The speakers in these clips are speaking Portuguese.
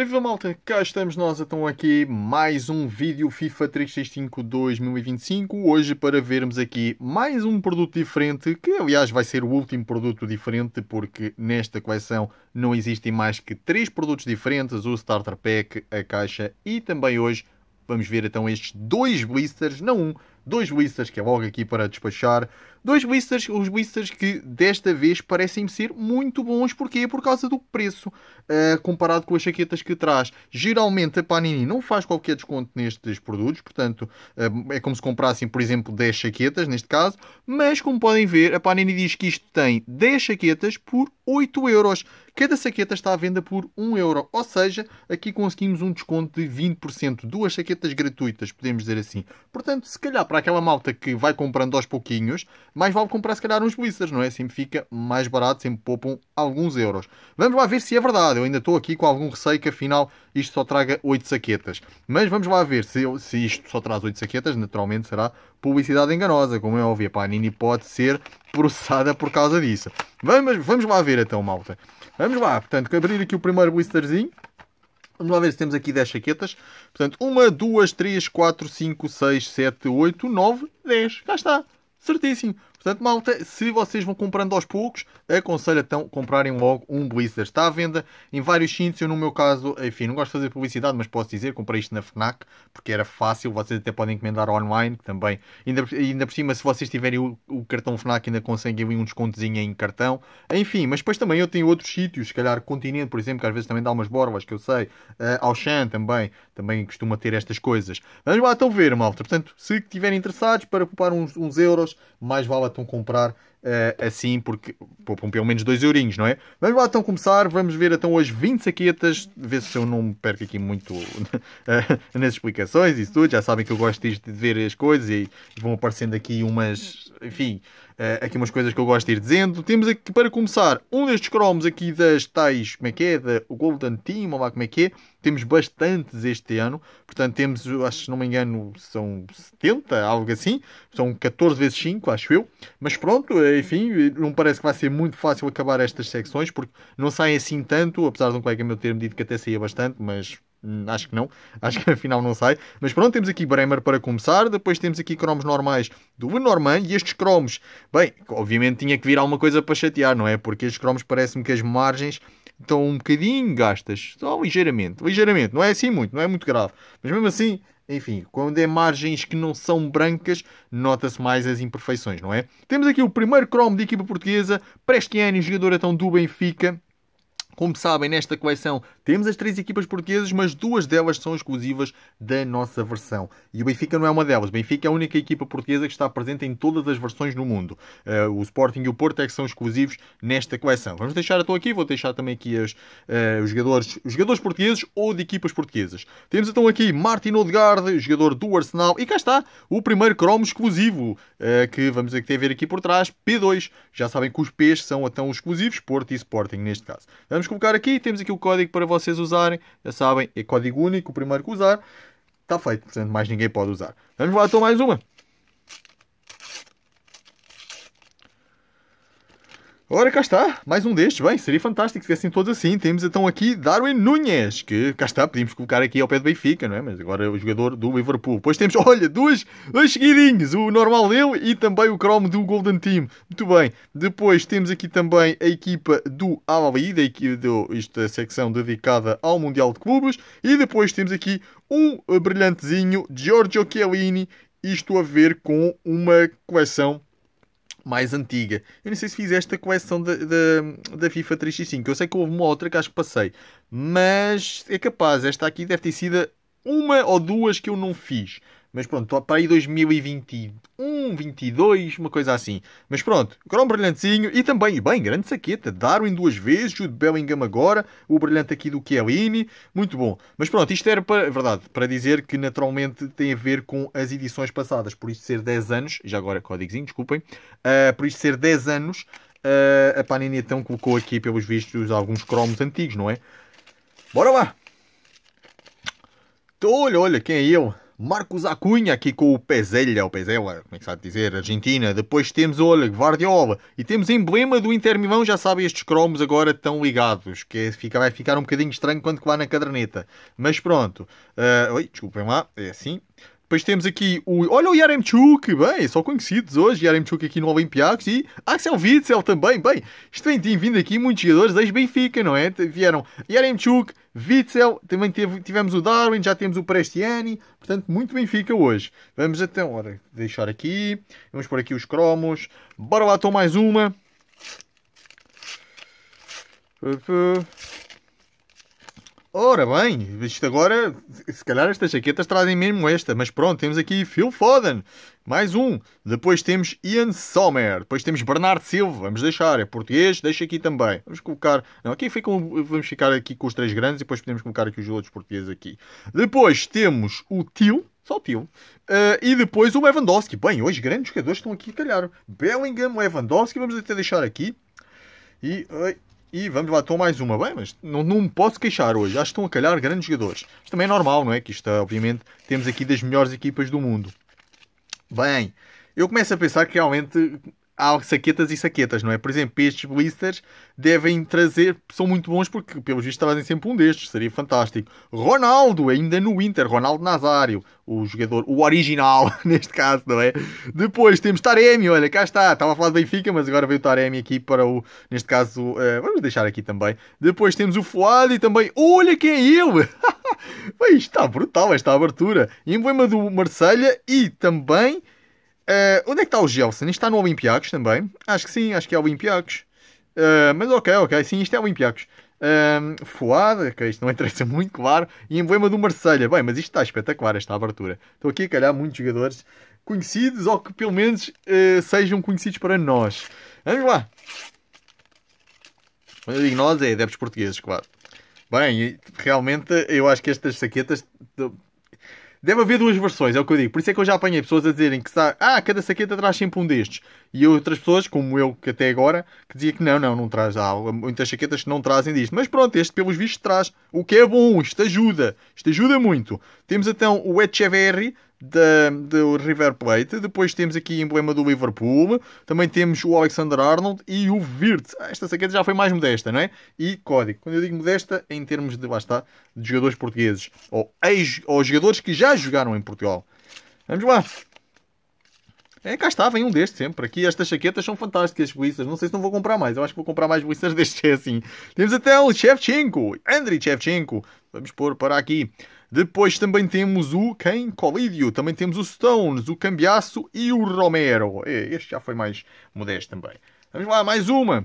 Ora viva malta, cá estamos nós então aqui, mais um vídeo FIFA 365 2025, hoje para vermos aqui mais um produto diferente, que aliás vai ser o último produto diferente, porque nesta coleção não existem mais que três produtos diferentes, o Starter Pack, a caixa e também hoje vamos ver então estes dois blisters, não um, dois blisters que é logo aqui para despachar, Dois blisters, os blisters que desta vez parecem ser muito bons. porque Por causa do preço, uh, comparado com as jaquetas que traz. Geralmente a Panini não faz qualquer desconto nestes produtos, portanto uh, é como se comprassem, por exemplo, 10 jaquetas neste caso. Mas como podem ver, a Panini diz que isto tem 10 jaquetas por 8 euros. Cada saqueta está à venda por 1 euro, ou seja, aqui conseguimos um desconto de 20%, duas saquetas gratuitas, podemos dizer assim. Portanto, se calhar para aquela malta que vai comprando aos pouquinhos, mais vale comprar se calhar uns Blisters, não é? Sempre fica mais barato, sempre poupam alguns euros. Vamos lá ver se é verdade. Eu ainda estou aqui com algum receio que afinal isto só traga 8 saquetas. Mas vamos lá ver se, se isto só traz 8 saquetas, naturalmente será publicidade enganosa, como é óbvio. A Nini pode ser processada por causa disso. Vamos, vamos lá ver então, malta. Vamos lá, portanto, abrir aqui o primeiro blisterzinho. Vamos lá ver se temos aqui 10 saquetas. Portanto, 1, 2, 3, 4, 5, 6, 7, 8, 9, 10. Já está. Certíssimo. Portanto, malta, se vocês vão comprando aos poucos, aconselho então comprarem logo um Blizzard. Está à venda em vários sítios. Eu, no meu caso, enfim, não gosto de fazer publicidade, mas posso dizer, comprei isto na Fnac, porque era fácil. Vocês até podem encomendar online também. Ainda, ainda por cima, se vocês tiverem o, o cartão Fnac, ainda conseguem um descontozinho em cartão. Enfim, mas depois também eu tenho outros sítios, se calhar Continente, por exemplo, que às vezes também dá umas borbas, que eu sei. Uh, Auchan também, também costuma ter estas coisas. Vamos lá então ver, malta. Portanto, se estiverem interessados, para poupar uns, uns euros, mais vale barato comprar uh, assim, porque poupam pelo menos 2 eurinhos, não é? Vamos lá então começar, vamos ver então hoje 20 saquetas, ver se eu não me perco aqui muito eh, nas explicações e tudo, já sabem que eu gosto de ver as coisas e vão aparecendo aqui umas, enfim, uh, aqui umas coisas que eu gosto de ir dizendo. Temos aqui, para começar, um destes cromos aqui das tais, como é que é, da Golden Team, ou lá como é que é, temos bastantes este ano, portanto temos, acho que não me engano, são 70, algo assim, são 14 vezes 5, acho eu, mas pronto, enfim, não parece que vai ser muito fácil acabar estas secções, porque não saem assim tanto, apesar de um colega meu ter me dito que até saía bastante, mas hum, acho que não, acho que afinal não sai. Mas pronto, temos aqui Bremer para começar, depois temos aqui cromos normais do Lenormand, e estes cromos, bem, obviamente tinha que vir alguma coisa para chatear, não é? Porque estes cromos parece-me que as margens estão um bocadinho gastas, só ligeiramente, ligeiramente, não é assim muito, não é muito grave, mas mesmo assim enfim, quando é margens que não são brancas, nota-se mais as imperfeições, não é? Temos aqui o primeiro cromo de equipa portuguesa, Prestiani, jogador então do Benfica, como sabem, nesta coleção temos as três equipas portuguesas, mas duas delas são exclusivas da nossa versão. E o Benfica não é uma delas. O Benfica é a única equipa portuguesa que está presente em todas as versões no mundo. Uh, o Sporting e o Porto é que são exclusivos nesta coleção. Vamos deixar Estou aqui, vou deixar também aqui as, uh, os, jogadores, os jogadores portugueses ou de equipas portuguesas. Temos então aqui Martin Odegaard, jogador do Arsenal. E cá está o primeiro cromo exclusivo uh, que vamos ter a ver aqui por trás, P2. Já sabem que os Ps são então exclusivos, Porto e Sporting neste caso. Vamos vamos colocar aqui, temos aqui o código para vocês usarem, já sabem, é código único, o primeiro que usar, está feito, portanto mais ninguém pode usar. Vamos lá então mais uma. Ora, cá está, mais um destes. Bem, seria fantástico se tivessem todos assim. Temos então aqui Darwin Nunes, que cá está, podíamos colocar aqui ao pé do Benfica, não é? Mas agora é o jogador do Liverpool. Depois temos, olha, dois, dois seguidinhos, o normal dele e também o Chrome do Golden Team. Muito bem. Depois temos aqui também a equipa do Al-Ali, da do, esta secção dedicada ao Mundial de Clubes. E depois temos aqui um brilhantezinho, Giorgio Chiellini, isto a ver com uma coleção mais antiga. Eu não sei se fiz esta coleção da, da, FIFA 3x5. Eu sei que houve uma outra que acho que passei. Mas é capaz, esta aqui deve ter sido uma ou duas que eu não fiz. Mas pronto, para aí 2021, 22, uma coisa assim. Mas pronto, Chrome brilhantezinho e também, bem, grande saqueta. Darwin duas vezes, Jude Bellingham agora, o brilhante aqui do Kielini muito bom. Mas pronto, isto era para, verdade, para dizer que naturalmente tem a ver com as edições passadas, por isso ser 10 anos, já agora códigozinho, desculpem, uh, por isso ser 10 anos, uh, a Panini então colocou aqui, pelos vistos, alguns cromos antigos, não é? Bora lá! Olha, olha, quem é eu? Marcos Acunha aqui com o Pezella, o Pezella, como é que sabe dizer, Argentina. Depois temos, olha, Guardiola. E temos emblema do Inter Milão, já sabem, estes cromos agora estão ligados, que é, fica, vai ficar um bocadinho estranho quando lá na caderneta. Mas pronto. Uh, oi, desculpem lá, é assim. Depois temos aqui o. Olha o Yaremchuk, bem, só conhecidos hoje. Yaremchuk aqui no Olympiacos e Axel Witzel também. Bem, isto vem vindo aqui muitos jogadores desde Benfica, não é? Vieram Yaremchuk, Witzel, também teve, tivemos o Darwin, já temos o Prestiani, portanto, muito Benfica hoje. Vamos até ora, deixar aqui, vamos pôr aqui os cromos, bora lá, toma mais uma. Ora bem, isto agora, se calhar estas jaquetas trazem mesmo esta, mas pronto, temos aqui Phil Foden, mais um. Depois temos Ian Sommer, depois temos Bernardo Silva, vamos deixar, é português, deixa aqui também. Vamos colocar, não, aqui ficam, vamos ficar aqui com os três grandes e depois podemos colocar aqui os outros portugueses aqui. Depois temos o Tio, só o Tio, uh, eh, e depois o Lewandowski. Bem, hoje grandes jogadores estão aqui, calhar. Bellingham, Lewandowski, vamos até deixar aqui. E... Uh, e vamos lá, estou mais uma. Bem, mas não, não me posso queixar hoje. Já estão a calhar grandes jogadores. Isto também é normal, não é? Que isto, obviamente, temos aqui das melhores equipas do mundo. Bem, eu começo a pensar que realmente há saquetas e saquetas, não é? Por exemplo, estes blisters devem trazer, são muito bons porque, pelos vistos, trazem sempre um destes, seria fantástico. Ronaldo, ainda no Inter, Ronaldo Nazário, o jogador, o original, neste caso, não é? Depois temos Taremi, olha, cá está, estava a falar de Benfica, mas agora veio o Taremi aqui para o, neste caso, uh, vamos deixar aqui também. Depois temos o Fuad e também, olha quem é ele! Isto está brutal esta abertura, emblema do Marselha e também Uh, onde é que está o Gelson? Isto está no Olympiacos também? Acho que sim, acho que é Olympiacos. Uh, mas ok, ok, sim, isto é Olympiacos. Um, ehm, Fuad, que isto não interessa muito, claro. E emblema do Marselha. Bem, mas isto está espetacular, esta abertura. Estou aqui a calhar muitos jogadores conhecidos ou que pelo menos uh, sejam conhecidos para nós. Vamos lá. Quando eu digo nós, é adeptos portugueses, claro. Bem, realmente eu acho que estas saquetas Deve haver duas versões, é o que eu digo. Por isso é que eu já apanhei pessoas a dizerem que está, ah, ah, cada saqueta traz sempre um destes. E outras pessoas, como eu, que até agora, que dizia que não, não, não traz. Há muitas saquetas que não trazem disto. Mas pronto, este pelos vistos traz. O que é bom, isto ajuda. Isto ajuda muito. Temos então o Echeverri, da, do River Plate. Depois temos aqui emblema do Liverpool. Também temos o Alexander Arnold e o Virt. Ah, esta saqueta já foi mais modesta, não é? E código. Quando eu digo modesta, é em termos de, lá está, de jogadores portugueses. Ou, ex, ou jogadores que já jogaram em Portugal. Vamos lá. É, cá estava em um destes sempre. Aqui estas chaquetas são fantásticas, bolsas. Não sei se não vou comprar mais. Eu acho que vou comprar mais bolsas destes, é assim. Temos até o Shevchenko, Andriy Shevchenko. Vamos pôr para aqui. Depois também temos o quem? Colídio. Também temos o Stones, o Cambiaço e o Romero. É, este já foi mais modesto também. Vamos lá, mais uma.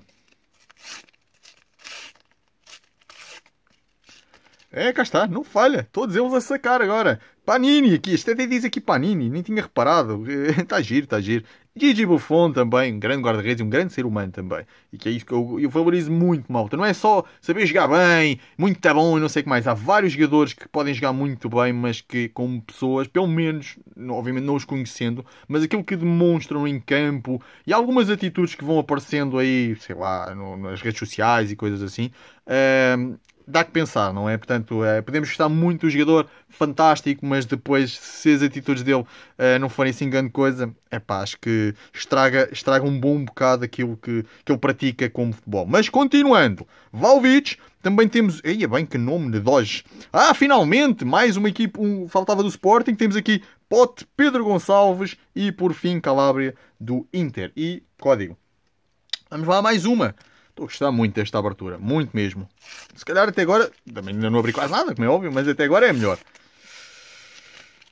É, cá está, não falha. Todos eles a sacar agora. Panini aqui, isto até diz aqui Panini, nem tinha reparado. Está giro, está giro. Gigi Buffon também, um grande guarda-redes, um grande ser humano também. E que é isso que eu, eu valorizo muito, malta. Não é só saber jogar bem, muito tá bom e não sei o que mais. Há vários jogadores que podem jogar muito bem, mas que, como pessoas, pelo menos, obviamente não os conhecendo, mas aquilo que demonstram em campo e algumas atitudes que vão aparecendo aí, sei lá, no, nas redes sociais e coisas assim, uh, dá que pensar, não é? Portanto, é, podemos gostar muito do jogador, fantástico, mas depois, se as atitudes dele é, não forem assim grande coisa, é pá, acho que estraga, estraga um bom bocado aquilo que, que ele pratica como futebol. Mas continuando, Valvic, também temos. é bem que nome de Doge! Ah, finalmente, mais uma equipe, um, faltava do Sporting, temos aqui Pote, Pedro Gonçalves e por fim Calabria do Inter. E código. Vamos lá, mais uma. Estou a gostar muito desta abertura, muito mesmo. Se calhar até agora, também ainda não abri quase nada, como é óbvio, mas até agora é melhor.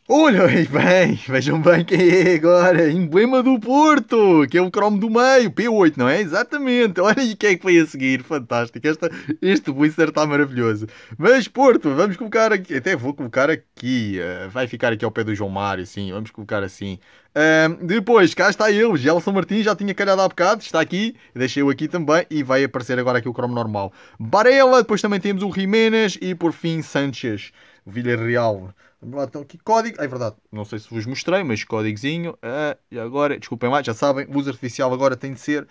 Olha aí, bem, vejam bem quem é agora, emblema do Porto, que é o cromo do meio, P8, não é? Exatamente, olha aí quem é que foi a seguir, fantástico, Esta, este booster está maravilhoso. Mas Porto, vamos colocar aqui, até vou colocar aqui, uh, vai ficar aqui ao pé do João Mário, sim, vamos colocar assim. Uh, depois, cá está ele, Gelson Martins, já tinha calhado há bocado, está aqui, deixei-o aqui também e vai aparecer agora aqui o cromo normal. Barela, depois também temos o Jiménez e por fim Sanchez, Villarreal. Real. Vamos então aqui código. Ah, é verdade, não sei se vos mostrei, mas códigozinho. Ah, e agora, desculpem lá, já sabem, luz artificial agora tem de ser.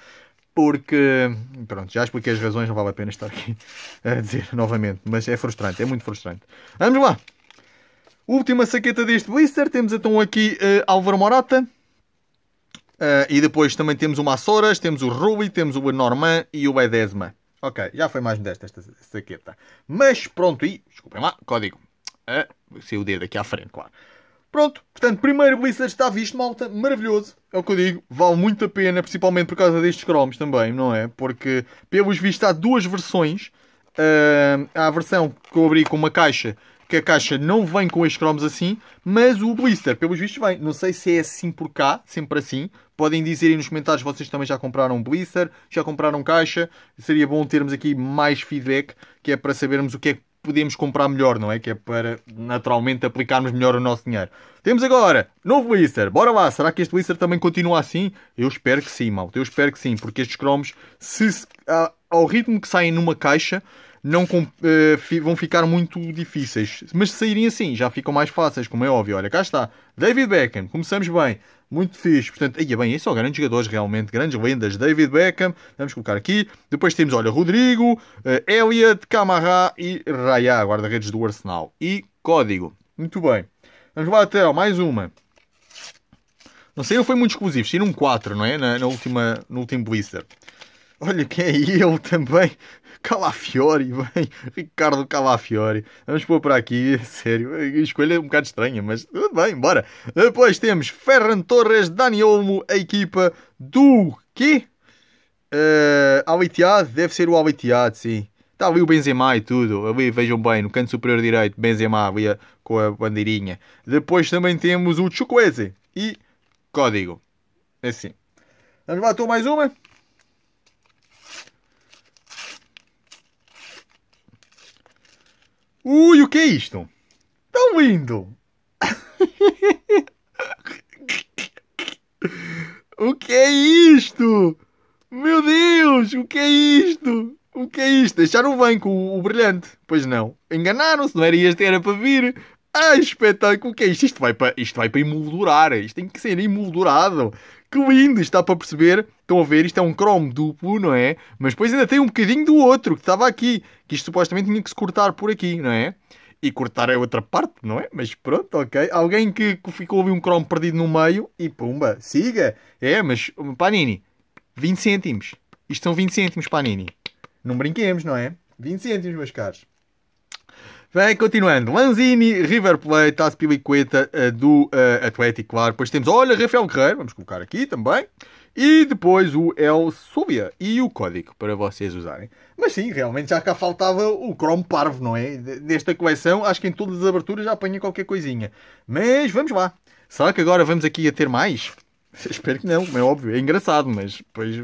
Porque, pronto, já expliquei as razões, não vale a pena estar aqui a dizer novamente. Mas é frustrante, é muito frustrante. Vamos lá. Última saqueta deste blister. Temos então aqui uh, Álvaro Morata. Uh, e depois também temos o Massoras, temos o Rui, temos o Norman e o Edesma. Ok, já foi mais modesta esta saqueta. Mas pronto, e desculpem lá, código. Ah, saiu o dedo aqui à frente, claro. Pronto, portanto, primeiro Blizzard está visto, malta, maravilhoso. É o que eu digo, vale muito a pena, principalmente por causa destes cromos também, não é? Porque, pelos vistos, há duas versões. Uh, há a versão que eu abri com uma caixa, que a caixa não vem com estes cromos assim, mas o blister, pelos vistos, vem. Não sei se é assim por cá, sempre assim. Podem dizer aí nos comentários vocês também já compraram blister, já compraram caixa. Seria bom termos aqui mais feedback, que é para sabermos o que é que podemos comprar melhor, não é? Que é para naturalmente aplicarmos melhor o nosso dinheiro. Temos agora novo blister. Bora lá, será que este blister também continua assim? Eu espero que sim, malta. Eu espero que sim, porque estes cromos, se, ah, ao ritmo que saem numa caixa, não uh, vão ficar muito difíceis. Mas se saírem assim, já ficam mais fáceis, como é óbvio. Olha, cá está. David Beckham, começamos bem. Muito fixe. Portanto, aí é bem, isso são grandes jogadores realmente, grandes lendas. David Beckham, vamos colocar aqui. Depois temos, olha, Rodrigo, uh, eh, Elliot, Camarra e Raya, guarda-redes do Arsenal. E código. Muito bem. Vamos lá até, ó, mais uma. Não sei, não foi muito exclusivo. Saíram 4, não é? Na, na última, no último blister. Olha quem é ele também. Calafiori, bem, Ricardo Calafiori. Vamos pôr por aqui, sério. A escolha é um bocado estranha, mas tudo bem, bora. Depois temos Ferran Torres, Dani Olmo, a equipa do quê? Uh, deve ser o Al sim. Está ali o Benzema e tudo. Ali, vejam bem, no canto superior direito, Benzema ali eh, com a bandeirinha. Depois também temos o Chukwueze e Código. É assim. Vamos lá, estou mais uma. Ui, o que é isto? Estão indo! o que é isto? Meu Deus, o que é isto? O que é isto? Deixaram bem com o, o brilhante. Pois não. Enganaram-se, não era este, era para vir. Ah, espetáculo, o que é isto? Isto vai para, isto vai para emoldurar. Isto tem que ser emoldurado que lindo está para perceber. Estão a ver, isto é um Chrome duplo, não é? Mas depois ainda tem um bocadinho do outro que estava aqui, que isto supostamente tinha que se cortar por aqui, não é? E cortar é outra parte, não é? Mas pronto, ok. Alguém que ficou ali um Chrome perdido no meio e pumba, siga. É, mas Panini, 20 cêntimos. Isto são 20 cêntimos, Panini. Não brinquemos, não é? 20 cêntimos, meus caros. Bem, continuando. Lanzini, River Plate, Aspilicueta eh, do uh, Atlético, claro. Depois temos, olha, Rafael Guerreiro, vamos colocar aqui também. E depois o El Súbia e o código para vocês usarem. Mas sim, realmente já cá faltava o Chrome Parvo, não é? Nesta coleção, acho que em todas as aberturas já apanha qualquer coisinha. Mas vamos lá. Será que agora vamos aqui a ter mais? espero que não, é óbvio, é engraçado, mas depois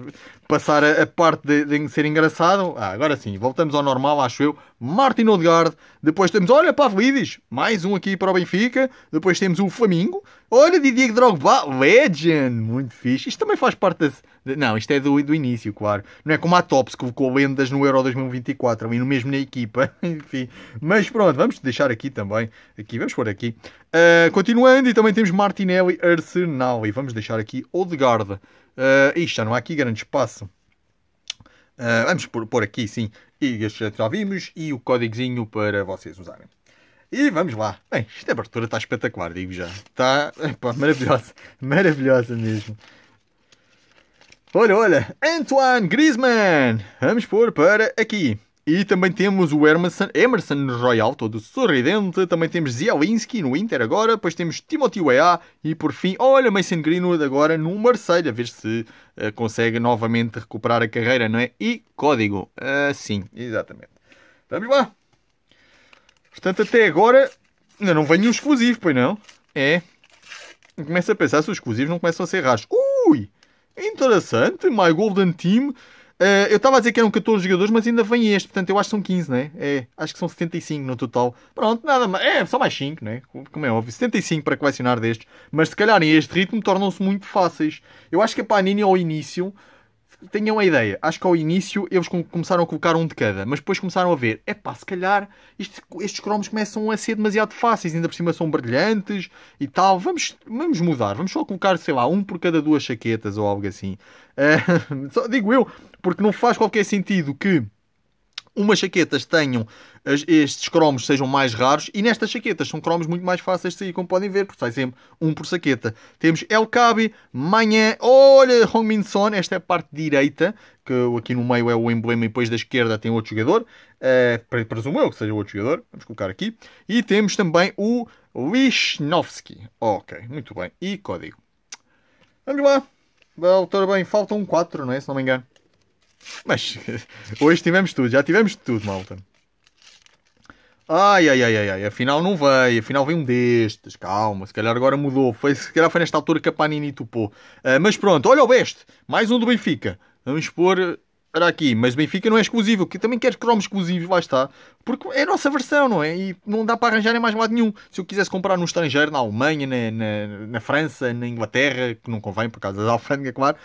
passar a, a parte de, de, ser engraçado. Ah, agora sim, voltamos ao normal, acho eu. Martin Odegaard, depois temos, olha, Pavlidis, mais um aqui para o Benfica. Depois temos o Flamingo, olha, Didier Drogba, Legend, muito fixe. Isto também faz parte da, não, isto é do, do início, claro. Não é como a Tops que colocou lendas no Euro 2024, ali no mesmo na equipa. Enfim. Mas pronto, vamos deixar aqui também. Aqui, vamos por aqui. Uh, continuando, e também temos Martinelli, Arsenal. E vamos deixar aqui Odegaard. Uh, isto já não há aqui grande espaço. Uh, vamos por por aqui, sim. E este já vimos. E o códigozinho para vocês usarem. E vamos lá. Bem, esta abertura está espetacular, digo já. Está maravilhosa. Maravilhosa mesmo. Olha, olha, Antoine Griezmann! Vamos pôr para aqui. E também temos o Emerson, Emerson Royal, todo sorridente. Também temos Zielinski no Inter agora. Depois temos Timothy Weah. E por fim, olha, Mason Greenwood agora no Marseille. A ver se uh, consegue novamente recuperar a carreira, não é? E código. Uh, sim, exatamente. Vamos lá. Portanto, até agora ainda não vem nenhum exclusivo, pois não? É. Começo a pensar se os exclusivos não começam a ser raros. Ui! É interessante, My Golden Team. Uh, eu estava a dizer que eram 14 jogadores, mas ainda vem este, portanto eu acho que são 15, né? É, acho que são 75 no total. Pronto, nada é, mais. É, só mais 5, né? Como é óbvio, 75 para colecionar destes. Mas se calhar em este ritmo tornam-se muito fáceis. Eu acho que a Panini ao início tenham a ideia, acho que ao início eles começaram a colocar um de cada, mas depois começaram a ver, é pá, se calhar isto, estes cromos começam a ser demasiado fáceis, ainda por cima são brilhantes e tal, vamos, vamos mudar, vamos só colocar, sei lá, um por cada duas chaquetas ou algo assim. Eh, só digo eu, porque não faz qualquer sentido que umas jaquetas tenham as, estes cromos sejam mais raros e nestas jaquetas são cromos muito mais fáceis de sair, como podem ver, porque sai sempre um por jaqueta. Temos El Cabi, Manhã, olha, Hongmin Son, esta é a parte direita, que aqui no meio é o emblema e depois da esquerda tem outro jogador, é, presumo eu que seja outro jogador, vamos colocar aqui. E temos também o Lichnowsky, ok, muito bem, e código. Vamos lá, ora bem, faltam 4, não é, se não me engano. Mas hoje tivemos tudo, já tivemos tudo, malta. Ai, ai, ai, ai, ai, afinal não veio, afinal veio um destes, calma, se calhar agora mudou, foi, se calhar foi nesta altura que a Panini topou. Uh, mas pronto, olha o Best, mais um do Benfica. Vamos pôr aqui, mas Benfica não é exclusivo, que também queres cromos exclusivos, lá está, porque é a nossa versão, não é? E não dá para arranjar em mais lado nenhum. Se eu quisesse comprar no estrangeiro, na Alemanha, na, na, na França, na Inglaterra, que não convém por causa da alfândega, claro,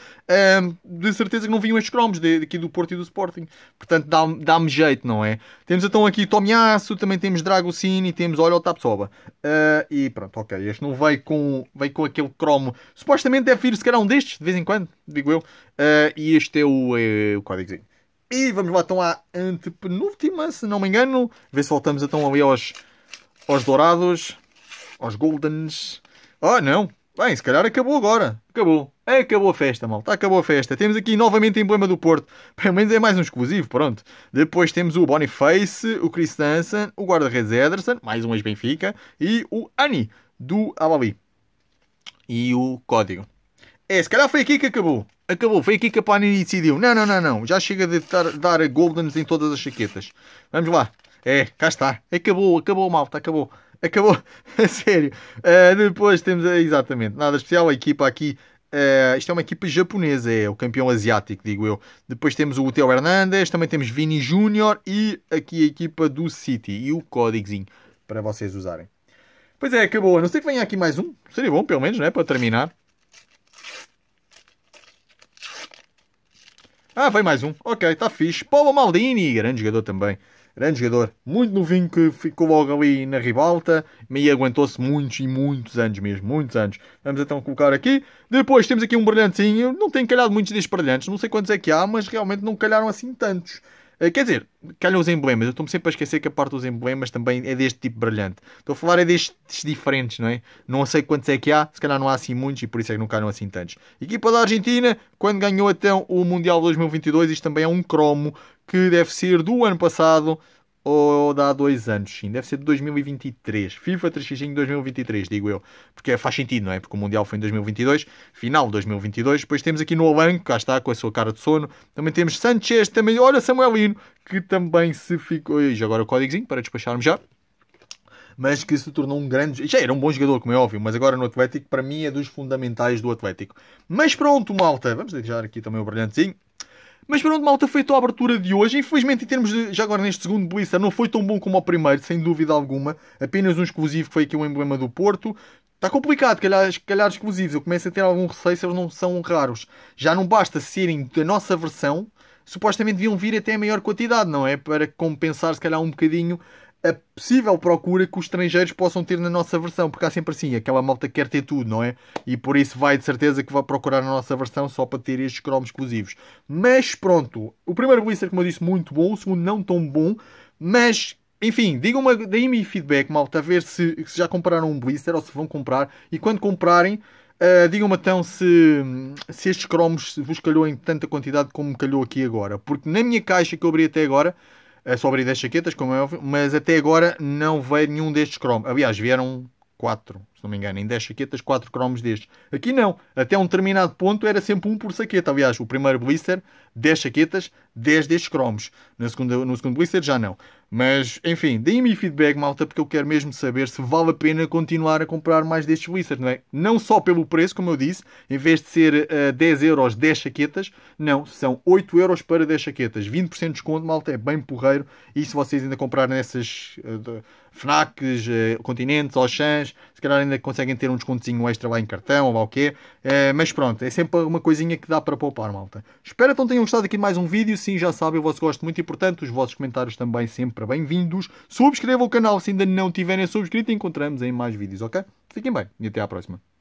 hum, de certeza que não vinham estes cromos daqui do Porto e do Sporting. Portanto, dá-me dá jeito, não é? Temos então aqui Tomiasso, também temos Dragocini, temos Olha o Tapsoba. Uh, e pronto, ok, este não veio com, veio com aquele cromo. Supostamente deve vir, se calhar, um destes, de vez em quando, digo eu. Uh, e este é o, é, o código e vamos lá então à antepenúltima, se não me engano. Ver se voltamos então ali aos, aos dourados, aos goldens. Oh, não. Bem, se calhar acabou agora. Acabou. Acabou a festa, malta. Acabou a festa. Temos aqui novamente o emblema do Porto. Pelo menos é mais um exclusivo, pronto. Depois temos o Boniface, o Chris Danson, o guarda-redes Ederson, mais um ex-Benfica, e o Ani, do Alali. E o código. É, se calhar foi aqui que acabou acabou. Foi aqui que a Panini decidiu. Não, não, não, não. Já chega de dar, dar Goldens em todas as chaquetas. Vamos lá. É, cá está. Acabou, acabou, malta, acabou. Acabou, a sério. Uh, depois temos, exatamente, nada especial. A equipa aqui Uh, isto é uma equipa japonesa, é o campeão asiático, digo eu. Depois temos o Theo Hernandes, também temos Vini Júnior e aqui a equipa do City e o códigozinho para vocês usarem. Pois é, acabou. A não ser que venha aqui mais um, seria bom pelo menos, né? Para terminar. Ah, vai mais um. Ok, está fixe. Paulo Maldini, grande jogador também. Grande jogador. Muito novinho que ficou logo ali na ribalta. E aguentou-se muitos e muitos anos mesmo. Muitos anos. Vamos então colocar aqui. Depois temos aqui um brilhantinho. Não tem calhado muitos destes brilhantes. Não sei quantos é que há, mas realmente não calharam assim tantos. Eh, quer dizer, calham os emblemas. Eu estou-me sempre a esquecer que a parte dos emblemas também é deste tipo brilhante. Estou a falar é destes diferentes, não é? Não sei quantos é que há, se calhar não há assim muitos e por isso é que não calham assim tantos. Equipa da Argentina, quando ganhou até o Mundial 2022, isto também é um cromo que deve ser do ano passado ou dá dois anos, sim. Deve ser de 2023. FIFA 3x5 2023, digo eu. Porque é, faz sentido, não é? Porque o Mundial foi em 2022, final de 2022. Depois temos aqui no banco, cá está, com a sua cara de sono. Também temos Sanchez, também, olha, Samuelino, que também se ficou... E agora o códigozinho para despacharmos já. Mas que se tornou um grande... Já era um bom jogador, como é óbvio, mas agora no Atlético, para mim, é dos fundamentais do Atlético. Mas pronto, malta, vamos deixar aqui também o brilhantezinho. Mas pronto, malta, foi a abertura de hoje. Infelizmente, em termos de, já agora neste segundo Blister, não foi tão bom como o primeiro, sem dúvida alguma. Apenas um exclusivo que foi aqui o um emblema do Porto. Está complicado, calhar, calhar exclusivos. Eu começo a ter algum receio se eles não são raros. Já não basta serem da nossa versão, supostamente deviam vir até a maior quantidade, não é? Para compensar, se calhar, um bocadinho a é possível procura que os estrangeiros possam ter na nossa versão, porque há sempre assim, aquela malta que quer ter tudo, não é? E por isso vai de certeza que vai procurar na nossa versão só para ter estes cromos exclusivos. Mas pronto, o primeiro blister, como eu disse, muito bom, o segundo não tão bom, mas enfim, digam-me, deem-me feedback, malta, a ver se, se, já compraram um blister ou se vão comprar. E quando comprarem, uh, digam-me então se, se estes cromos vos calhou em tanta quantidade como me calhou aqui agora. Porque na minha caixa que eu abri até agora, é sobre as chaquetas, como é óbvio, mas até agora não veio nenhum destes Chrome. Aliás, vieram 4, se não me engano, em 10 saquetas, 4 cromos destes. Aqui não, até um determinado ponto era sempre um por saqueta. Aliás, o primeiro blister, 10 saquetas, 10 destes cromos. No segundo, no segundo blister já não. Mas, enfim, deem-me feedback, malta, porque eu quero mesmo saber se vale a pena continuar a comprar mais destes blisters, não é? Não só pelo preço, como eu disse, em vez de ser uh, eh, 10 euros 10 chaquetas, não, são 8 euros para 10 chaquetas. 20% de desconto, malta, é bem porreiro. E se vocês ainda comprarem nessas... Uh, eh, FNACs, eh, Continentes, Oxãs, se calhar ainda conseguem ter um descontozinho extra lá em cartão ou lá o quê. Eh, mas pronto, é sempre uma coisinha que dá para poupar, malta. Espero então tenham gostado aqui de mais um vídeo. Sim, já sabem, o vosso gosto é muito importante. Os vossos comentários também sempre bem-vindos. Subscrevam o canal se ainda não tiverem subscrito. Encontramos em mais vídeos, ok? Fiquem bem e até à próxima.